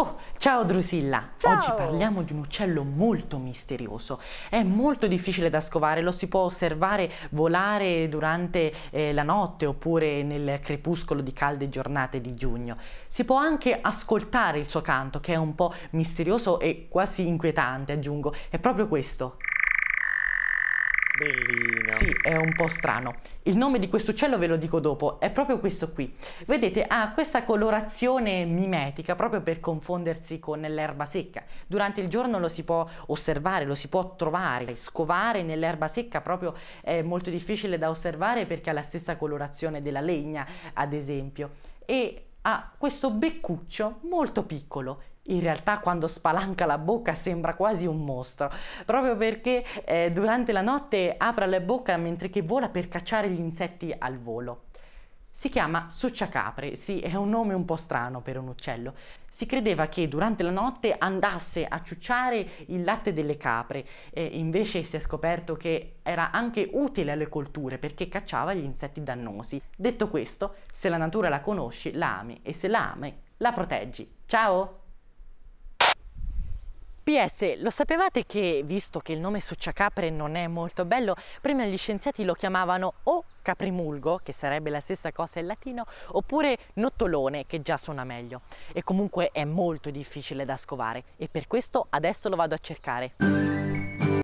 Oh, ciao Drusilla! Ciao. Oggi parliamo di un uccello molto misterioso. È molto difficile da scovare, lo si può osservare volare durante eh, la notte oppure nel crepuscolo di calde giornate di giugno. Si può anche ascoltare il suo canto, che è un po' misterioso e quasi inquietante, aggiungo. È proprio questo. Bellino. Sì, è un po' strano. Il nome di questo uccello ve lo dico dopo, è proprio questo qui. Vedete, ha questa colorazione mimetica proprio per confondersi con l'erba secca. Durante il giorno lo si può osservare, lo si può trovare. Scovare nell'erba secca proprio è molto difficile da osservare perché ha la stessa colorazione della legna, ad esempio. E ha questo beccuccio molto piccolo in realtà quando spalanca la bocca sembra quasi un mostro, proprio perché eh, durante la notte apre la bocca mentre che vola per cacciare gli insetti al volo. Si chiama Succiacapre, sì, è un nome un po' strano per un uccello. Si credeva che durante la notte andasse a ciucciare il latte delle capre, e invece si è scoperto che era anche utile alle colture perché cacciava gli insetti dannosi. Detto questo, se la natura la conosci, la ami e se la ami, la proteggi. Ciao! PS, lo sapevate che, visto che il nome Succiacapre non è molto bello, prima gli scienziati lo chiamavano o caprimulgo, che sarebbe la stessa cosa in latino, oppure nottolone, che già suona meglio. E comunque è molto difficile da scovare e per questo adesso lo vado a cercare.